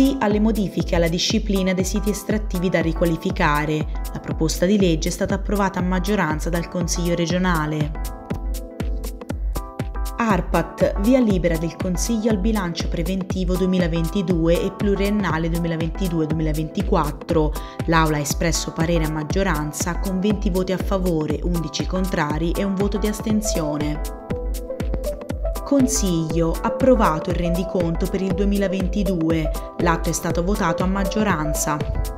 sì alle modifiche alla disciplina dei siti estrattivi da riqualificare. La proposta di legge è stata approvata a maggioranza dal Consiglio regionale. ARPAT, via libera del Consiglio al bilancio preventivo 2022 e pluriennale 2022-2024. L'Aula ha espresso parere a maggioranza con 20 voti a favore, 11 contrari e un voto di astensione. Consiglio approvato il rendiconto per il 2022, l'atto è stato votato a maggioranza.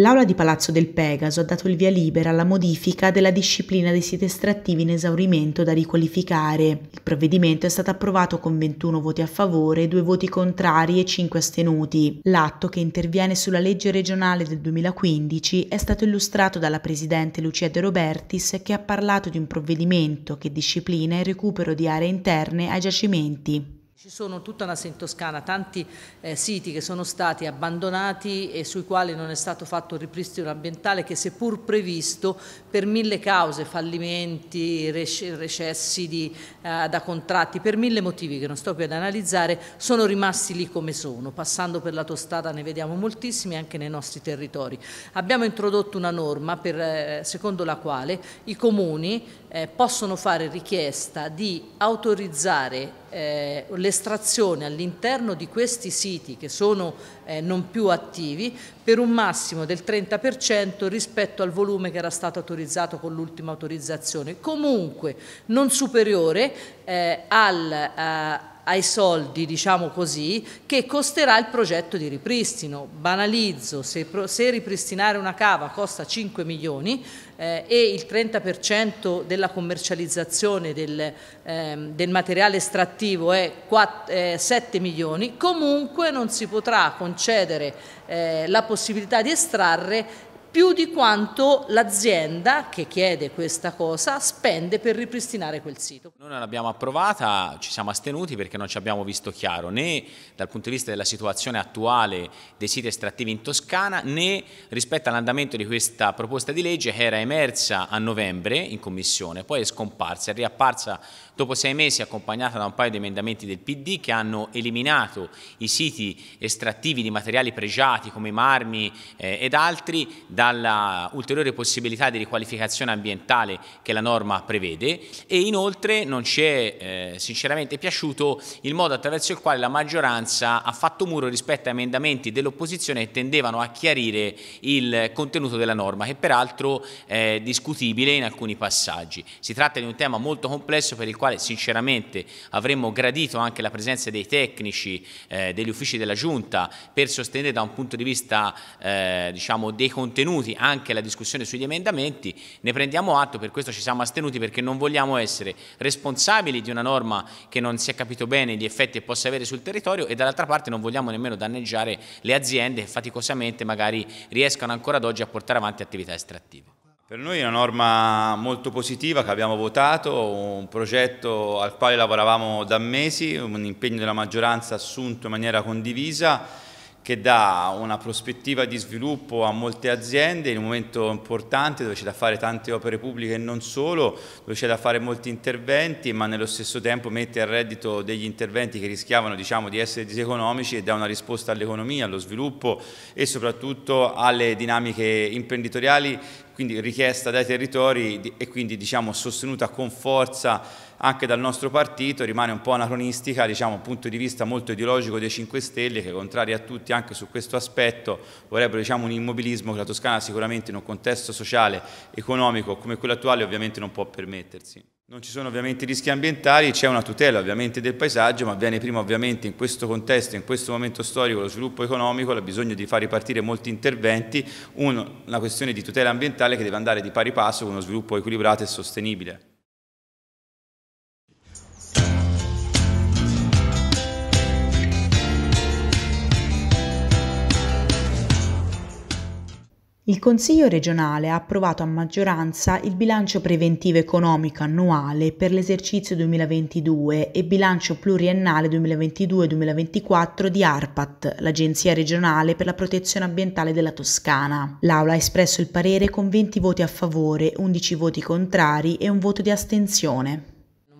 L'Aula di Palazzo del Pegaso ha dato il via libera alla modifica della disciplina dei siti estrattivi in esaurimento da riqualificare. Il provvedimento è stato approvato con 21 voti a favore, 2 voti contrari e 5 astenuti. L'atto, che interviene sulla legge regionale del 2015, è stato illustrato dalla Presidente Lucia De Robertis che ha parlato di un provvedimento che disciplina il recupero di aree interne ai giacimenti. Ci sono tutta una in Toscana tanti eh, siti che sono stati abbandonati e sui quali non è stato fatto un ripristino ambientale che seppur previsto per mille cause, fallimenti, recessi di, eh, da contratti, per mille motivi che non sto qui ad analizzare, sono rimasti lì come sono. Passando per la Tostada ne vediamo moltissimi anche nei nostri territori. Abbiamo introdotto una norma per, eh, secondo la quale i comuni eh, possono fare richiesta di autorizzare eh, l'estrazione all'interno di questi siti che sono eh, non più attivi per un massimo del 30% rispetto al volume che era stato autorizzato con l'ultima autorizzazione, comunque non superiore eh, al, a, eh, ai soldi, diciamo così, che costerà il progetto di ripristino. Banalizzo, se, se ripristinare una cava costa 5 milioni eh, e il 30% della commercializzazione del, ehm, del, materiale estrattivo è 4, eh, 7 milioni, comunque non si potrà concedere eh, la possibilità di estrarre più di quanto l'azienda che chiede questa cosa spende per ripristinare quel sito. Noi non l'abbiamo approvata, ci siamo astenuti perché non ci abbiamo visto chiaro né dal punto di vista della situazione attuale dei siti estrattivi in Toscana né rispetto all'andamento di questa proposta di legge che era emersa a novembre in commissione, poi è scomparsa, è riapparsa Dopo sei mesi, accompagnata da un paio di emendamenti del PD che hanno eliminato i siti estrattivi di materiali pregiati come marmi eh, ed altri dalla ulteriore possibilità di riqualificazione ambientale che la norma prevede e inoltre non ci è eh, sinceramente piaciuto il modo attraverso il quale la maggioranza ha fatto muro rispetto a emendamenti dell'opposizione che tendevano a chiarire il contenuto della norma che peraltro è discutibile in alcuni passaggi. Si tratta di un tema molto complesso per il quale quale sinceramente avremmo gradito anche la presenza dei tecnici eh, degli uffici della Giunta per sostenere da un punto di vista eh, diciamo, dei contenuti anche la discussione sugli emendamenti, ne prendiamo atto, per questo ci siamo astenuti perché non vogliamo essere responsabili di una norma che non si è capito bene gli effetti che possa avere sul territorio e dall'altra parte non vogliamo nemmeno danneggiare le aziende che faticosamente magari riescano ancora ad oggi a portare avanti attività estrattive. Per noi è una norma molto positiva che abbiamo votato, un progetto al quale lavoravamo da mesi, un impegno della maggioranza assunto in maniera condivisa che dà una prospettiva di sviluppo a molte aziende in un momento importante dove c'è da fare tante opere pubbliche e non solo, dove c'è da fare molti interventi, ma nello stesso tempo mette a reddito degli interventi che rischiavano diciamo, di essere diseconomici e dà una risposta all'economia, allo sviluppo e soprattutto alle dinamiche imprenditoriali quindi richiesta dai territori e quindi diciamo, sostenuta con forza anche dal nostro partito, rimane un po' anacronistica, diciamo un punto di vista molto ideologico dei 5 Stelle che contrari a tutti anche su questo aspetto vorrebbero diciamo, un immobilismo che la Toscana sicuramente in un contesto sociale, economico come quello attuale ovviamente non può permettersi. Non ci sono ovviamente rischi ambientali, c'è una tutela ovviamente del paesaggio, ma avviene prima ovviamente in questo contesto, in questo momento storico, lo sviluppo economico, il bisogno di far ripartire molti interventi, una questione di tutela ambientale che deve andare di pari passo con uno sviluppo equilibrato e sostenibile. Il Consiglio regionale ha approvato a maggioranza il bilancio preventivo economico annuale per l'esercizio 2022 e bilancio pluriennale 2022-2024 di ARPAT, l'Agenzia regionale per la protezione ambientale della Toscana. L'Aula ha espresso il parere con 20 voti a favore, 11 voti contrari e un voto di astensione.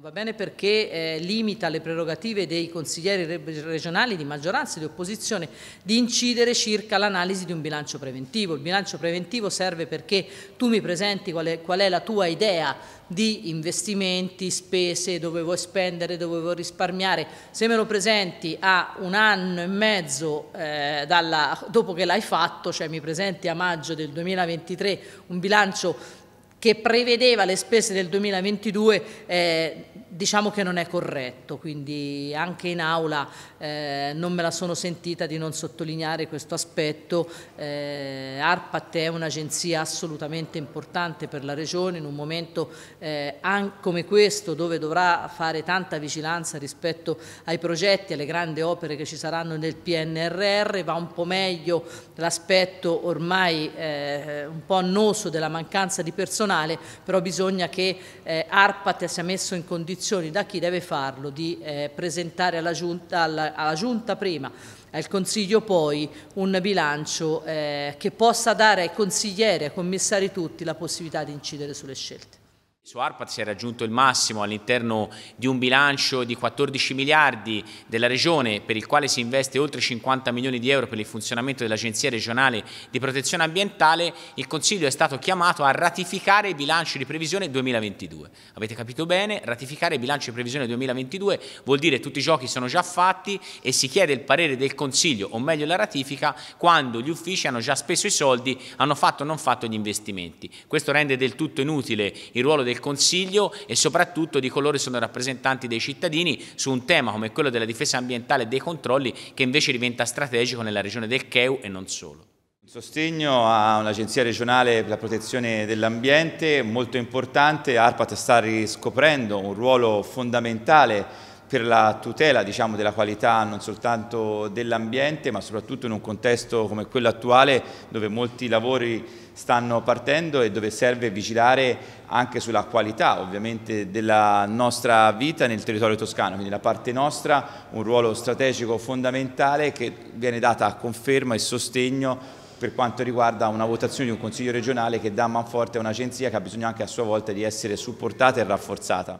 Va bene perché eh, limita le prerogative dei consiglieri regionali di maggioranza e di opposizione di incidere circa l'analisi di un bilancio preventivo. Il bilancio preventivo serve perché tu mi presenti qual è, qual è la tua idea di investimenti, spese, dove vuoi spendere, dove vuoi risparmiare. Se me lo presenti a un anno e mezzo eh, dalla, dopo che l'hai fatto, cioè mi presenti a maggio del 2023 un bilancio che prevedeva le spese del 2022 eh, diciamo che non è corretto, quindi anche in aula eh, non me la sono sentita di non sottolineare questo aspetto. Eh, ARPAT è un'agenzia assolutamente importante per la Regione in un momento eh, come questo dove dovrà fare tanta vigilanza rispetto ai progetti, alle grandi opere che ci saranno nel PNRR, va un po' meglio l'aspetto ormai eh, un po' annoso della mancanza di persone nazionale, però bisogna che eh, ARPAT sia messo in condizioni da chi deve farlo di eh, presentare alla giunta, alla, alla giunta prima al Consiglio poi un bilancio eh, che possa dare ai consiglieri, ai commissari tutti la possibilità di incidere sulle scelte. Su ARPAT si è raggiunto il massimo all'interno di un bilancio di 14 miliardi della Regione per il quale si investe oltre 50 milioni di euro per il funzionamento dell'Agenzia regionale di protezione ambientale, il Consiglio è stato chiamato a ratificare il bilancio di previsione 2022. Avete capito bene, ratificare il bilancio di previsione 2022 vuol dire che tutti i giochi sono già fatti e si chiede il parere del Consiglio, o meglio la ratifica, quando gli uffici hanno già speso i soldi, hanno fatto o non fatto gli investimenti. Questo rende del tutto inutile il ruolo del del Consiglio e soprattutto di coloro che sono rappresentanti dei cittadini su un tema come quello della difesa ambientale e dei controlli che invece diventa strategico nella regione del Cheu e non solo. Il sostegno a un'agenzia regionale per la protezione dell'ambiente è molto importante, ARPAT sta riscoprendo un ruolo fondamentale per la tutela diciamo, della qualità non soltanto dell'ambiente ma soprattutto in un contesto come quello attuale dove molti lavori stanno partendo e dove serve vigilare anche sulla qualità ovviamente della nostra vita nel territorio toscano, quindi da parte nostra un ruolo strategico fondamentale che viene data a conferma e sostegno per quanto riguarda una votazione di un Consiglio regionale che dà manforte a un'agenzia che ha bisogno anche a sua volta di essere supportata e rafforzata.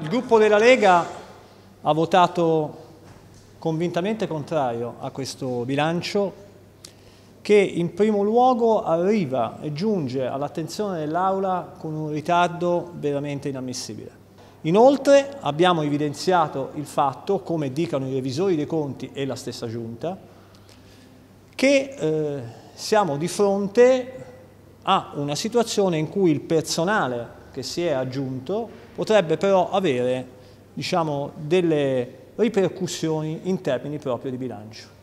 Il gruppo della Lega ha votato convintamente contrario a questo bilancio che in primo luogo arriva e giunge all'attenzione dell'Aula con un ritardo veramente inammissibile. Inoltre abbiamo evidenziato il fatto, come dicano i revisori dei conti e la stessa Giunta, che eh, siamo di fronte a una situazione in cui il personale che si è aggiunto potrebbe però avere diciamo, delle ripercussioni in termini proprio di bilancio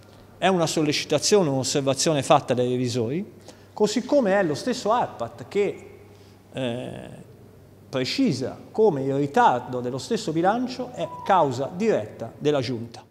è una sollecitazione, un'osservazione fatta dai revisori, così come è lo stesso ARPAT che eh, precisa come il ritardo dello stesso bilancio è causa diretta della Giunta.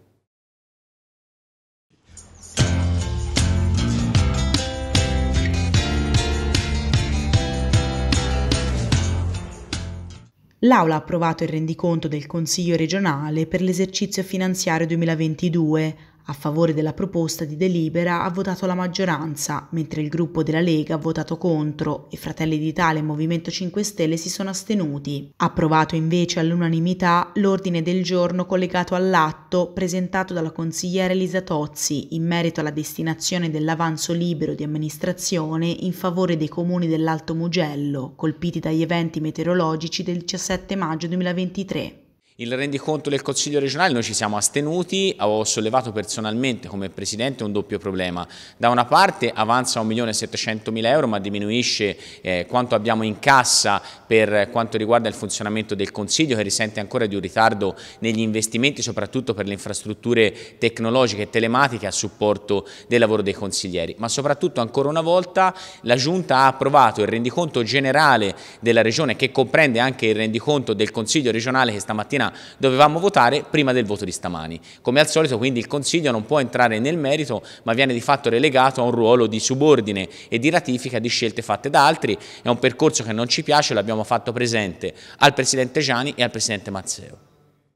L'Aula ha approvato il rendiconto del Consiglio regionale per l'esercizio finanziario 2022 a favore della proposta di delibera ha votato la maggioranza, mentre il gruppo della Lega ha votato contro e Fratelli d'Italia e Movimento 5 Stelle si sono astenuti. Approvato invece all'unanimità l'ordine del giorno collegato all'atto presentato dalla consigliera Elisa Tozzi in merito alla destinazione dell'avanzo libero di amministrazione in favore dei comuni dell'Alto Mugello, colpiti dagli eventi meteorologici del 17 maggio 2023. Il rendiconto del Consiglio regionale noi ci siamo astenuti, ho sollevato personalmente come Presidente un doppio problema. Da una parte avanza 1.700.000 euro ma diminuisce eh, quanto abbiamo in cassa per quanto riguarda il funzionamento del Consiglio che risente ancora di un ritardo negli investimenti soprattutto per le infrastrutture tecnologiche e telematiche a supporto del lavoro dei consiglieri. Ma soprattutto ancora una volta la Giunta ha approvato il rendiconto generale della Regione che comprende anche il rendiconto del Consiglio regionale che stamattina dovevamo votare prima del voto di stamani. Come al solito quindi il Consiglio non può entrare nel merito ma viene di fatto relegato a un ruolo di subordine e di ratifica di scelte fatte da altri, è un percorso che non ci piace, l'abbiamo fatto presente al Presidente Gianni e al Presidente Mazzeo.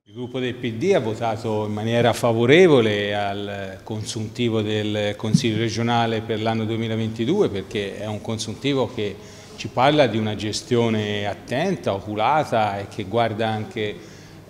Il gruppo del PD ha votato in maniera favorevole al consuntivo del Consiglio regionale per l'anno 2022 perché è un consuntivo che ci parla di una gestione attenta, oculata e che guarda anche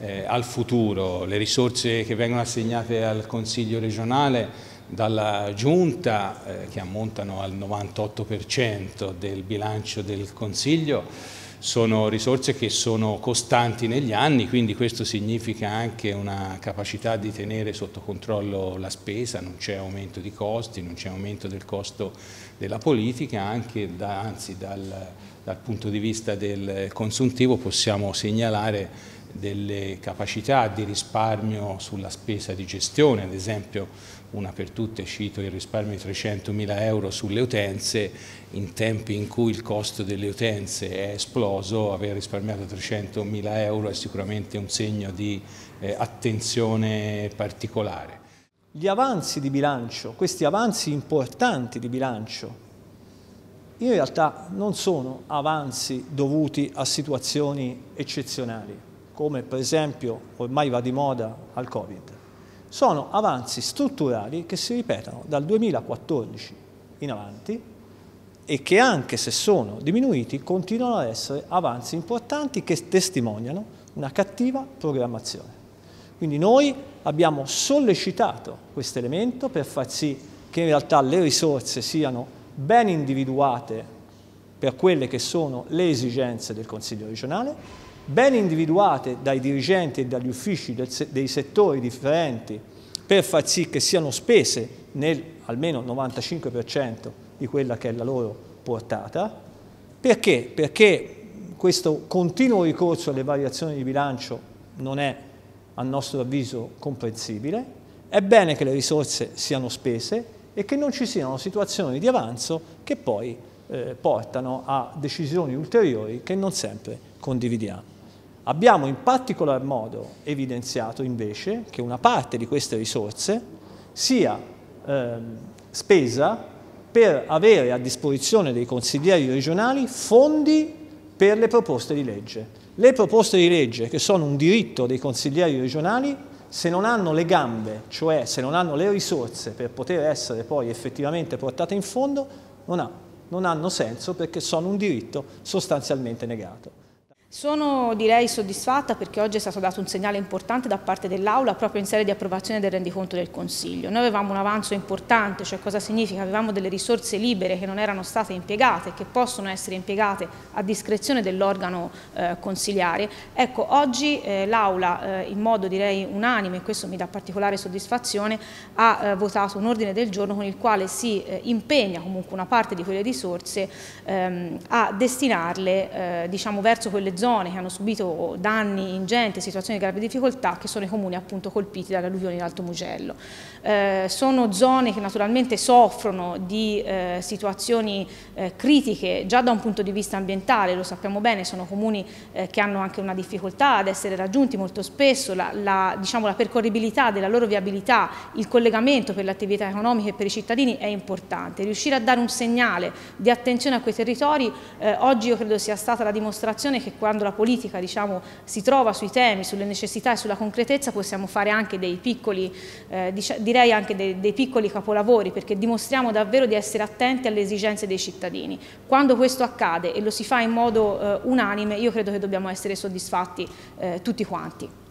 eh, al futuro, le risorse che vengono assegnate al Consiglio regionale dalla Giunta, eh, che ammontano al 98% del bilancio del Consiglio, sono risorse che sono costanti negli anni, quindi questo significa anche una capacità di tenere sotto controllo la spesa, non c'è aumento di costi, non c'è aumento del costo della politica, anche da, anzi dal, dal punto di vista del consuntivo possiamo segnalare delle capacità di risparmio sulla spesa di gestione, ad esempio una per tutte cito il risparmio di 300.000 euro sulle utenze, in tempi in cui il costo delle utenze è esploso, aver risparmiato 300.000 euro è sicuramente un segno di eh, attenzione particolare. Gli avanzi di bilancio, questi avanzi importanti di bilancio, in realtà non sono avanzi dovuti a situazioni eccezionali, come per esempio ormai va di moda al Covid, sono avanzi strutturali che si ripetono dal 2014 in avanti e che anche se sono diminuiti continuano ad essere avanzi importanti che testimoniano una cattiva programmazione. Quindi noi abbiamo sollecitato questo elemento per far sì che in realtà le risorse siano ben individuate per quelle che sono le esigenze del Consiglio regionale ben individuate dai dirigenti e dagli uffici del, dei settori differenti per far sì che siano spese nel almeno 95% di quella che è la loro portata. Perché? Perché questo continuo ricorso alle variazioni di bilancio non è, a nostro avviso, comprensibile. È bene che le risorse siano spese e che non ci siano situazioni di avanzo che poi eh, portano a decisioni ulteriori che non sempre condividiamo. Abbiamo in particolar modo evidenziato invece che una parte di queste risorse sia ehm, spesa per avere a disposizione dei consiglieri regionali fondi per le proposte di legge. Le proposte di legge, che sono un diritto dei consiglieri regionali, se non hanno le gambe, cioè se non hanno le risorse per poter essere poi effettivamente portate in fondo, non, ha, non hanno senso perché sono un diritto sostanzialmente negato. Sono direi soddisfatta perché oggi è stato dato un segnale importante da parte dell'Aula proprio in sede di approvazione del rendiconto del Consiglio. Noi avevamo un avanzo importante, cioè cosa significa? Avevamo delle risorse libere che non erano state impiegate, che possono essere impiegate a discrezione dell'organo eh, consiliare. Ecco, oggi eh, l'Aula eh, in modo direi unanime, e questo mi dà particolare soddisfazione, ha eh, votato un ordine del giorno con il quale si eh, impegna comunque una parte di quelle risorse ehm, a destinarle eh, diciamo, verso quelle zone zone che hanno subito danni ingenti situazioni di grave difficoltà che sono i comuni appunto colpiti dall'alluvione in Alto Mugello. Eh, sono zone che naturalmente soffrono di eh, situazioni eh, critiche già da un punto di vista ambientale, lo sappiamo bene, sono comuni eh, che hanno anche una difficoltà ad essere raggiunti molto spesso, la, la, diciamo, la percorribilità della loro viabilità, il collegamento per le attività economiche e per i cittadini è importante. Riuscire a dare un segnale di attenzione a quei territori, eh, oggi io credo sia stata la dimostrazione che quando la politica diciamo, si trova sui temi, sulle necessità e sulla concretezza possiamo fare anche dei piccoli, eh, direi anche dei, dei piccoli capolavori perché dimostriamo davvero di essere attenti alle esigenze dei cittadini. Quando questo accade e lo si fa in modo eh, unanime io credo che dobbiamo essere soddisfatti eh, tutti quanti.